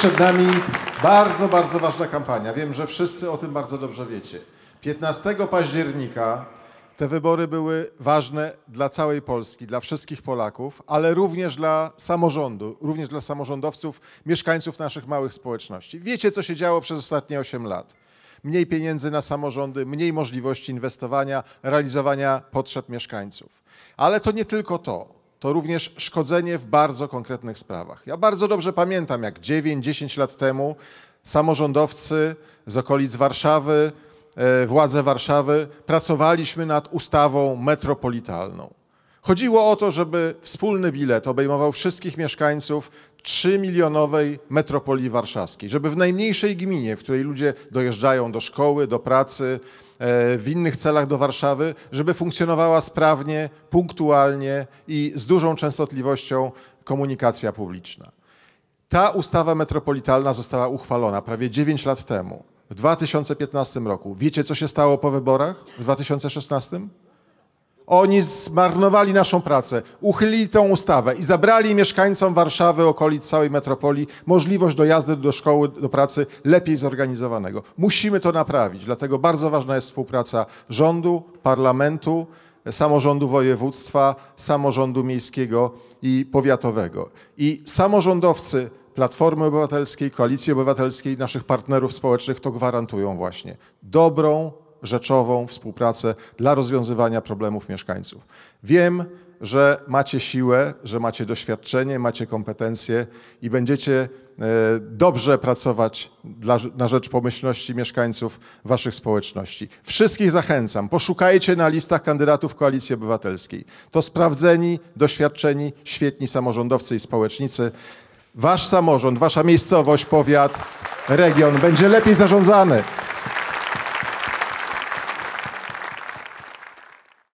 przed nami bardzo, bardzo ważna kampania. Wiem, że wszyscy o tym bardzo dobrze wiecie. 15 października te wybory były ważne dla całej Polski, dla wszystkich Polaków, ale również dla samorządu, również dla samorządowców, mieszkańców naszych małych społeczności. Wiecie, co się działo przez ostatnie 8 lat. Mniej pieniędzy na samorządy, mniej możliwości inwestowania, realizowania potrzeb mieszkańców. Ale to nie tylko to to również szkodzenie w bardzo konkretnych sprawach. Ja bardzo dobrze pamiętam, jak 9-10 lat temu samorządowcy z okolic Warszawy, e, władze Warszawy, pracowaliśmy nad ustawą metropolitalną. Chodziło o to, żeby wspólny bilet obejmował wszystkich mieszkańców trzymilionowej metropolii warszawskiej, żeby w najmniejszej gminie, w której ludzie dojeżdżają do szkoły, do pracy, e, w innych celach do Warszawy, żeby funkcjonowała sprawnie, punktualnie i z dużą częstotliwością komunikacja publiczna. Ta ustawa metropolitalna została uchwalona prawie 9 lat temu, w 2015 roku. Wiecie, co się stało po wyborach w 2016? Oni zmarnowali naszą pracę, uchylili tą ustawę i zabrali mieszkańcom Warszawy, okolic całej metropolii możliwość dojazdu do szkoły, do pracy lepiej zorganizowanego. Musimy to naprawić, dlatego bardzo ważna jest współpraca rządu, parlamentu, samorządu województwa, samorządu miejskiego i powiatowego. I samorządowcy Platformy Obywatelskiej, Koalicji Obywatelskiej, naszych partnerów społecznych to gwarantują właśnie dobrą, rzeczową współpracę dla rozwiązywania problemów mieszkańców. Wiem, że macie siłę, że macie doświadczenie, macie kompetencje i będziecie e, dobrze pracować dla, na rzecz pomyślności mieszkańców waszych społeczności. Wszystkich zachęcam, poszukajcie na listach kandydatów Koalicji Obywatelskiej. To sprawdzeni, doświadczeni, świetni samorządowcy i społecznicy. Wasz samorząd, wasza miejscowość, powiat, region będzie lepiej zarządzany.